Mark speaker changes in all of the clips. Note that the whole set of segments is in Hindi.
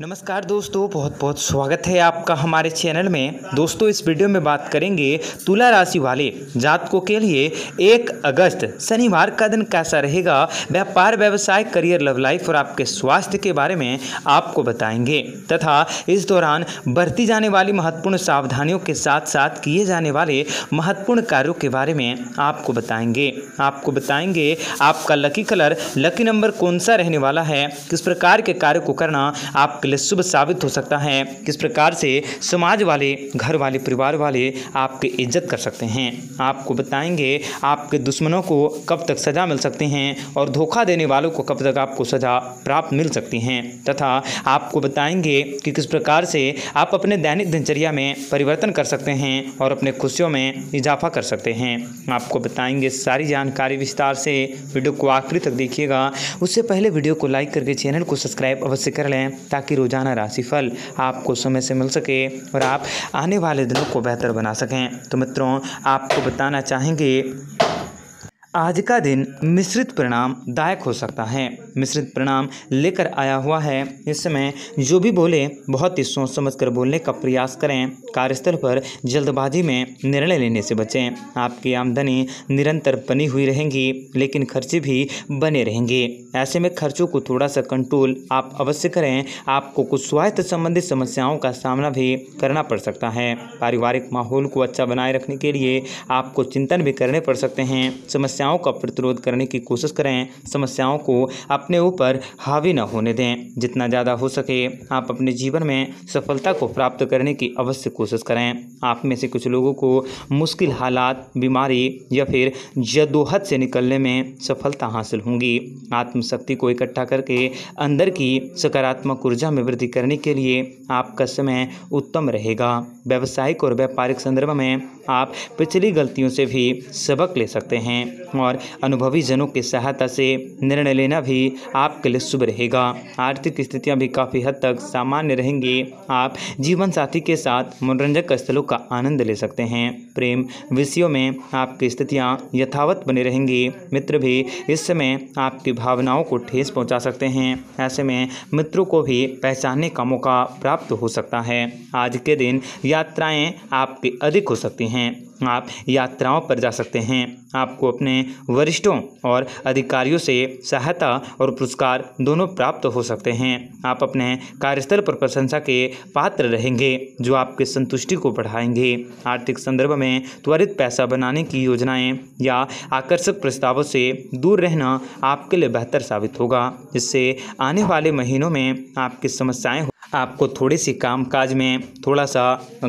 Speaker 1: नमस्कार दोस्तों बहुत बहुत स्वागत है आपका हमारे चैनल में दोस्तों इस वीडियो में बात करेंगे तुला राशि वाले जातकों के लिए एक अगस्त शनिवार का दिन कैसा रहेगा व्यापार व्यवसाय करियर लव लाइफ और आपके स्वास्थ्य के बारे में आपको बताएंगे तथा इस दौरान बरती जाने वाली महत्वपूर्ण सावधानियों के साथ साथ किए जाने वाले महत्वपूर्ण कार्यों के बारे में आपको बताएंगे आपको बताएंगे आपका लकी कलर लकी नंबर कौन सा रहने वाला है किस प्रकार के कार्य को करना आप आपके लिए शुभ साबित हो सकता है किस प्रकार से समाज वाले घर वाले परिवार वाले आपकी इज्जत कर सकते हैं आपको बताएंगे आपके दुश्मनों को कब तक सज़ा मिल सकती हैं और धोखा देने वालों को कब तक आपको सज़ा प्राप्त मिल सकती हैं तथा आपको बताएंगे कि किस प्रकार से आप अपने दैनिक दिनचर्या में परिवर्तन कर सकते हैं और अपने खुशियों में इजाफा कर सकते हैं आपको बताएंगे सारी जानकारी विस्तार से वीडियो को आखिरी तक देखिएगा उससे पहले वीडियो को लाइक करके चैनल को सब्सक्राइब अवश्य कर लें ताकि आपकी रोज़ाना राशिफल आपको समय से मिल सके और आप आने वाले दिनों को बेहतर बना सकें तो मित्रों आपको बताना चाहेंगे आज का दिन मिश्रित परिणाम दायक हो सकता है मिश्रित परिणाम लेकर आया हुआ है इस समय जो भी बोले बहुत ही सोच समझ कर बोलने का प्रयास करें कार्यस्थल पर जल्दबाजी में निर्णय लेने से बचें आपकी आमदनी निरंतर बनी हुई रहेंगी लेकिन खर्चे भी बने रहेंगे ऐसे में खर्चों को थोड़ा सा कंट्रोल आप अवश्य करें आपको कुछ स्वास्थ्य संबंधित समस्याओं का सामना भी करना पड़ सकता है पारिवारिक माहौल को अच्छा बनाए रखने के लिए आपको चिंतन भी करने पड़ सकते हैं समस्या समस्याओं का प्रतिरोध करने की कोशिश करें समस्याओं को अपने ऊपर हावी न होने दें जितना ज़्यादा हो सके आप अपने जीवन में सफलता को प्राप्त करने की अवश्य कोशिश करें आप में से कुछ लोगों को मुश्किल हालात बीमारी या फिर जदोहद से निकलने में सफलता हासिल होंगी आत्मशक्ति को इकट्ठा करके अंदर की सकारात्मक ऊर्जा में वृद्धि करने के लिए आपका समय उत्तम रहेगा व्यावसायिक और व्यापारिक संदर्भ में आप पिछली गलतियों से भी सबक ले सकते हैं और अनुभवी जनों की सहायता से निर्णय लेना भी आपके लिए शुभ रहेगा आर्थिक स्थितियाँ भी काफ़ी हद तक सामान्य रहेंगी आप जीवन साथी के साथ मनोरंजक स्थलों का आनंद ले सकते हैं प्रेम विषयों में आपकी स्थितियाँ यथावत बनी रहेंगी मित्र भी इस समय आपकी भावनाओं को ठेस पहुँचा सकते हैं ऐसे में मित्रों को भी पहचानने का मौका प्राप्त हो सकता है आज के दिन यात्राएं आपकी अधिक हो सकती हैं आप यात्राओं पर जा सकते हैं आपको अपने वरिष्ठों और अधिकारियों से सहायता और पुरस्कार दोनों प्राप्त हो सकते हैं आप अपने कार्यस्थल पर प्रशंसा के पात्र रहेंगे जो आपके संतुष्टि को बढ़ाएंगे आर्थिक संदर्भ में त्वरित पैसा बनाने की योजनाएं या आकर्षक प्रस्तावों से दूर रहना आपके लिए बेहतर साबित होगा इससे आने वाले महीनों में आपकी समस्याएँ आपको थोड़े सी काम काज में थोड़ा सा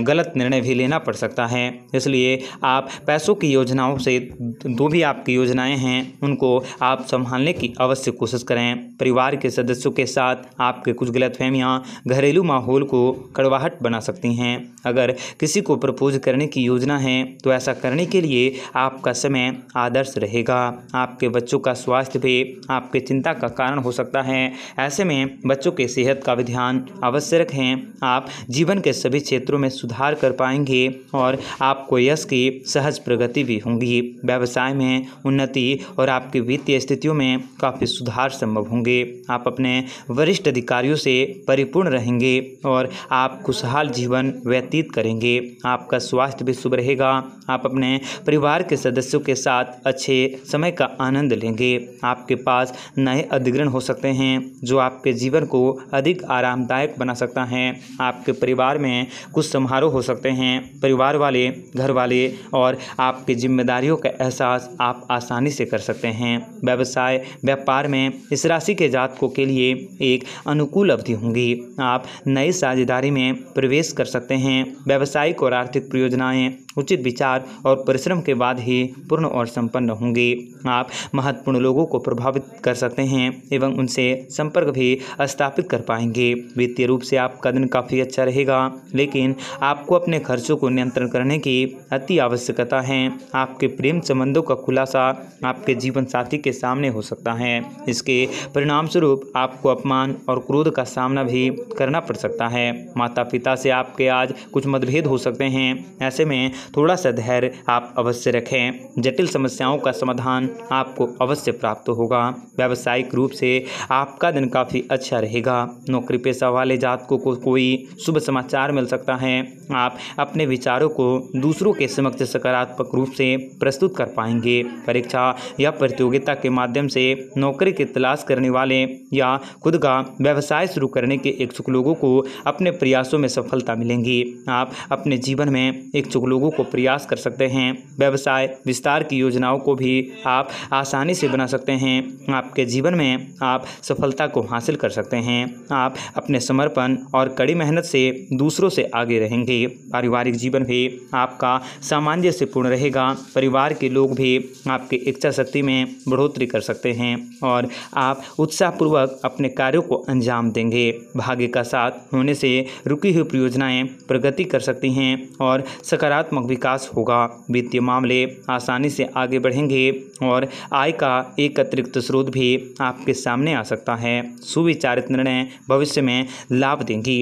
Speaker 1: गलत निर्णय भी लेना पड़ सकता है इसलिए आप पैसों की योजनाओं से जो भी आपकी योजनाएं हैं उनको आप संभालने की अवश्य कोशिश करें परिवार के सदस्यों के साथ आपके कुछ फहमियाँ घरेलू माहौल को कड़वाहट बना सकती हैं अगर किसी को प्रपोज करने की योजना है तो ऐसा करने के लिए आपका समय आदर्श रहेगा आपके बच्चों का स्वास्थ्य भी आपके चिंता का कारण हो सकता है ऐसे में बच्चों के सेहत का भी ध्यान आवश्यक हैं आप जीवन के सभी क्षेत्रों में सुधार कर पाएंगे और आपको यश की सहज प्रगति भी होंगी व्यवसाय में उन्नति और आपकी वित्तीय स्थितियों में काफ़ी सुधार संभव होंगे आप अपने वरिष्ठ अधिकारियों से परिपूर्ण रहेंगे और आप खुशहाल जीवन व्यतीत करेंगे आपका स्वास्थ्य भी शुभ रहेगा आप अपने परिवार के सदस्यों के साथ अच्छे समय का आनंद लेंगे आपके पास नए अधिग्रहण हो सकते हैं जो आपके जीवन को अधिक आरामदायक बना सकता है आपके परिवार में कुछ समारोह हो सकते हैं परिवार वाले घर वाले और आपकी जिम्मेदारियों का एहसास आप आसानी से कर सकते हैं व्यवसाय व्यापार में इस राशि के जातकों के लिए एक अनुकूल अवधि होंगी आप नई साझेदारी में प्रवेश कर सकते हैं व्यावसायिक और आर्थिक परियोजनाएँ उचित विचार और परिश्रम के बाद ही पूर्ण और संपन्न होंगे आप महत्वपूर्ण लोगों को प्रभावित कर सकते हैं एवं उनसे संपर्क भी स्थापित कर पाएंगे वित्तीय रूप से आपका दिन काफ़ी अच्छा रहेगा लेकिन आपको अपने खर्चों को नियंत्रण करने की अति आवश्यकता है आपके प्रेम संबंधों का खुलासा आपके जीवन साथी के सामने हो सकता है इसके परिणामस्वरूप आपको अपमान और क्रोध का सामना भी करना पड़ सकता है माता पिता से आपके आज कुछ मतभेद हो सकते हैं ऐसे में थोड़ा सा धैर्य आप अवश्य रखें जटिल समस्याओं का समाधान आपको अवश्य प्राप्त होगा व्यावसायिक रूप से आपका दिन काफ़ी अच्छा रहेगा नौकरी पेशा वाले जात को, को कोई शुभ समाचार मिल सकता है आप अपने विचारों को दूसरों के समक्ष सकारात्मक रूप से प्रस्तुत कर पाएंगे परीक्षा या प्रतियोगिता के माध्यम से नौकरी की तलाश करने वाले या खुद का व्यवसाय शुरू करने के इच्छुक लोगों को अपने प्रयासों में सफलता मिलेंगी आप अपने जीवन में इच्छुक लोगों को प्रयास कर सकते हैं व्यवसाय विस्तार की योजनाओं को भी आप आसानी से बना सकते हैं आपके जीवन में आप सफलता को हासिल कर सकते हैं आप अपने समर्पण और कड़ी मेहनत से दूसरों से आगे रहेंगे पारिवारिक जीवन भी आपका सामान्य से पूर्ण रहेगा परिवार के लोग भी आपकी इच्छा शक्ति में बढ़ोतरी कर सकते हैं और आप उत्साहपूर्वक अपने कार्यों को अंजाम देंगे भाग्य का साथ होने से रुकी हुई परियोजनाएं प्रगति कर सकती हैं और सकारात्मक विकास होगा वित्तीय मामले आसानी से आगे बढ़ेंगे और आय का एक अतिरिक्त स्रोत भी आपके सामने आ सकता है सुविचारित निर्णय भविष्य में लाभ देंगी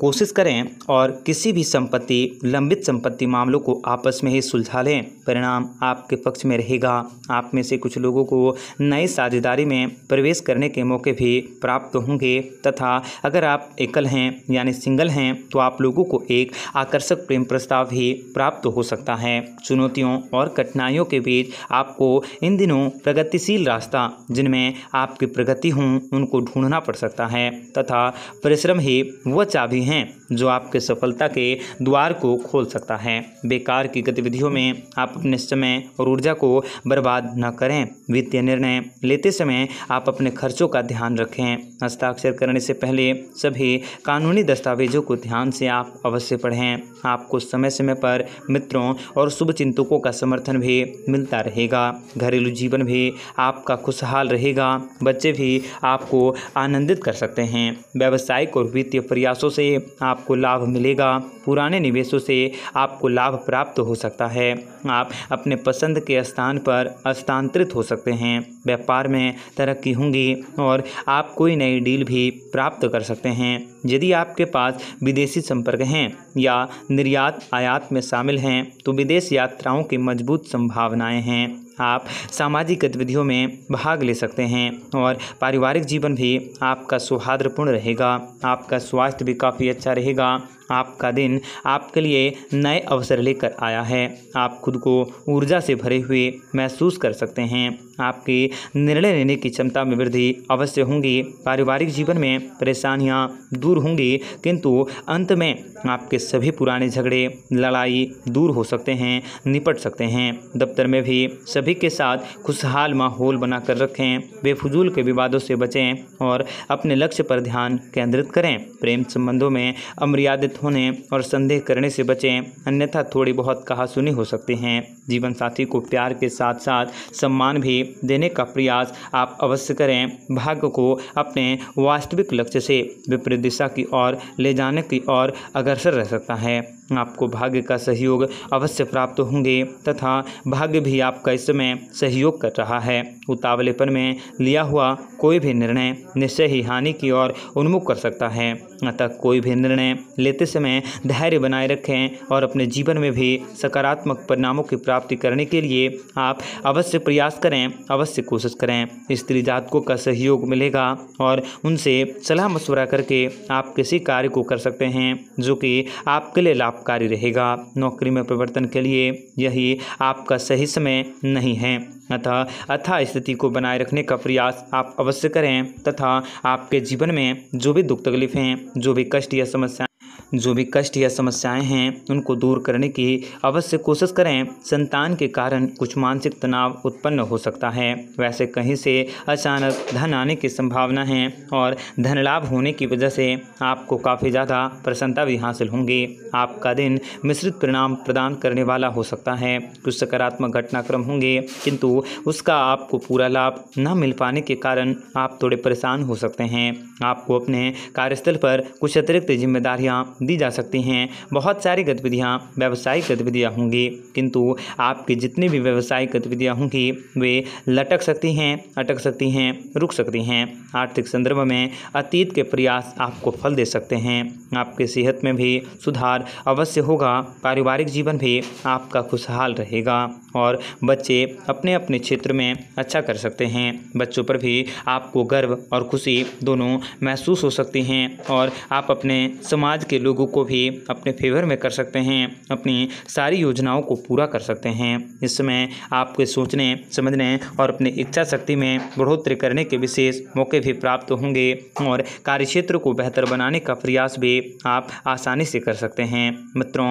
Speaker 1: कोशिश करें और किसी भी संपत्ति लंबित संपत्ति मामलों को आपस में ही सुलझा लें परिणाम आपके पक्ष में रहेगा आप में से कुछ लोगों को नई साझेदारी में प्रवेश करने के मौके भी प्राप्त होंगे तथा अगर आप एकल हैं यानी सिंगल हैं तो आप लोगों को एक आकर्षक प्रेम प्रस्ताव भी प्राप्त हो सकता है चुनौतियों और कठिनाइयों के बीच आपको इन दिनों प्रगतिशील रास्ता जिनमें आपकी प्रगति हों उनको ढूंढना पड़ सकता है तथा परिश्रम ही वह चाबी हैं जो आपके सफलता के द्वार को खोल सकता है बेकार की गतिविधियों में आप अपने समय और ऊर्जा को बर्बाद न करें वित्तीय निर्णय लेते समय आप अपने खर्चों का ध्यान रखें हस्ताक्षर करने से पहले सभी कानूनी दस्तावेजों को ध्यान से आप अवश्य पढ़ें आपको समय समय पर मित्रों और शुभचिंतकों का समर्थन भी मिलता रहेगा घरेलू जीवन भी आपका खुशहाल रहेगा बच्चे भी आपको आनंदित कर सकते हैं व्यावसायिक और वित्तीय प्रयासों से आपको लाभ मिलेगा पुराने निवेशों से आपको लाभ प्राप्त हो सकता है आप अपने पसंद के स्थान पर स्थानांतरित हो सकते हैं व्यापार में तरक्की होंगी और आप कोई नई डील भी प्राप्त कर सकते हैं यदि आपके पास विदेशी संपर्क हैं या निर्यात आयात में शामिल हैं तो विदेश यात्राओं की मजबूत संभावनाएं हैं आप सामाजिक गतिविधियों में भाग ले सकते हैं और पारिवारिक जीवन भी आपका सौहार्दपूर्ण रहेगा आपका स्वास्थ्य भी काफ़ी अच्छा रहेगा आपका दिन आपके लिए नए अवसर लेकर आया है आप खुद को ऊर्जा से भरे हुए महसूस कर सकते हैं आपकी निर्णय लेने की क्षमता में वृद्धि अवश्य होंगी पारिवारिक जीवन में परेशानियां दूर होंगी किंतु अंत में आपके सभी पुराने झगड़े लड़ाई दूर हो सकते हैं निपट सकते हैं दफ्तर में भी सभी के साथ खुशहाल माहौल बनाकर रखें बेफजूल के विवादों से बचें और अपने लक्ष्य पर ध्यान केंद्रित करें प्रेम संबंधों में अमर्यादित होने और संदेह करने से बचें अन्यथा थोड़ी बहुत कहासुनी हो सकती हैं जीवन साथी को प्यार के साथ साथ सम्मान भी देने का प्रयास आप अवश्य करें भाग्य को अपने वास्तविक लक्ष्य से विपरीत दिशा की ओर ले जाने की ओर अग्रसर रह सकता है आपको भाग्य का सहयोग अवश्य प्राप्त होंगे तथा भाग्य भी आपका इस समय सहयोग कर रहा है उतावलेपन में लिया हुआ कोई भी निर्णय निश्चय ही हानि की ओर उन्मुख कर सकता है अतः कोई भी निर्णय लेते समय धैर्य बनाए रखें और अपने जीवन में भी सकारात्मक परिणामों की प्राप्ति प्राप्ति करने के लिए आप अवश्य प्रयास करें अवश्य कोशिश करें स्त्री जात को का सहयोग मिलेगा और उनसे सलाह मशवरा करके आप किसी कार्य को कर सकते हैं जो कि आपके लिए लाभकारी रहेगा नौकरी में परिवर्तन के लिए यही आपका सही समय नहीं है अतः अथा स्थिति को बनाए रखने का प्रयास आप अवश्य करें तथा आपके जीवन में जो भी दुख तकलीफें जो भी कष्ट या समस्याएं जो भी कष्ट या समस्याएं हैं उनको दूर करने की अवश्य कोशिश करें संतान के कारण कुछ मानसिक तनाव उत्पन्न हो सकता है वैसे कहीं से अचानक धन आने की संभावना है और धन लाभ होने की वजह से आपको काफ़ी ज़्यादा प्रसन्नता भी हासिल होंगी आपका दिन मिश्रित परिणाम प्रदान करने वाला हो सकता है कुछ सकारात्मक घटनाक्रम होंगे किंतु उसका आपको पूरा लाभ न मिल पाने के कारण आप थोड़े परेशान हो सकते हैं आपको अपने कार्यस्थल पर कुछ अतिरिक्त जिम्मेदारियां दी जा सकती हैं बहुत सारी गतिविधियाँ व्यावसायिक गतिविधियाँ होंगी किंतु आपकी जितनी भी व्यावसायिक गतिविधियाँ होंगी वे लटक सकती हैं अटक सकती हैं रुक सकती हैं आर्थिक संदर्भ में अतीत के प्रयास आपको फल दे सकते हैं आपके सेहत में भी सुधार अवश्य होगा पारिवारिक जीवन भी आपका खुशहाल रहेगा और बच्चे अपने अपने क्षेत्र में अच्छा कर सकते हैं बच्चों पर भी आपको गर्व और खुशी दोनों महसूस हो सकती हैं और आप अपने समाज के लोगों को भी अपने फेवर में कर सकते हैं अपनी सारी योजनाओं को पूरा कर सकते हैं इस समय आपके सोचने समझने और अपनी इच्छा शक्ति में बढ़ोतरी करने के विशेष मौके भी प्राप्त होंगे और कार्यक्षेत्र को बेहतर बनाने का प्रयास भी आप आसानी से कर सकते हैं मित्रों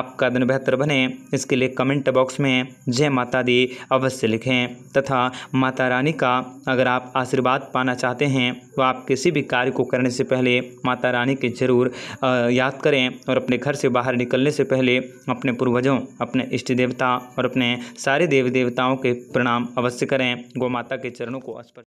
Speaker 1: आपका दिन बेहतर बने इसके लिए कमेंट बॉक्स में जय माता दी अवश्य लिखें तथा माता रानी का अगर आप आशीर्वाद पाना चाहते हैं तो आप किसी भी कार्य को करने से पहले माता रानी के जरूर याद करें और अपने घर से बाहर निकलने से पहले अपने पूर्वजों अपने इष्ट देवता और अपने सारे देवी देवताओं के प्रणाम अवश्य करें गौ माता के चरणों को स्पर्श